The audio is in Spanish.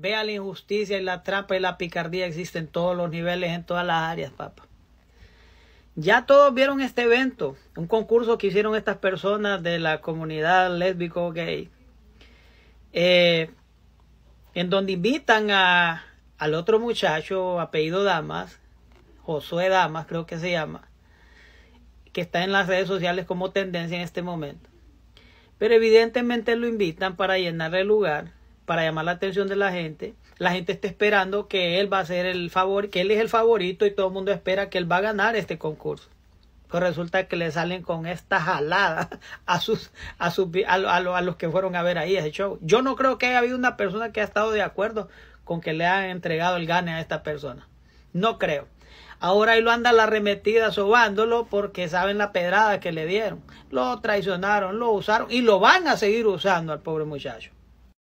Vea la injusticia y la trampa y la picardía Existen en todos los niveles, en todas las áreas, papá. Ya todos vieron este evento, un concurso que hicieron estas personas de la comunidad lésbico gay, eh, en donde invitan al otro muchacho, apellido Damas, Josué Damas creo que se llama, que está en las redes sociales como tendencia en este momento. Pero evidentemente lo invitan para llenar el lugar para llamar la atención de la gente. La gente está esperando que él va a ser el favor, que él es el favorito y todo el mundo espera que él va a ganar este concurso. Pues resulta que le salen con esta jalada a sus, a, sus a, los que fueron a ver ahí ese show. Yo no creo que haya habido una persona que haya estado de acuerdo con que le hayan entregado el gane a esta persona. No creo. Ahora ahí lo anda la arremetida sobándolo porque saben la pedrada que le dieron. Lo traicionaron, lo usaron y lo van a seguir usando al pobre muchacho.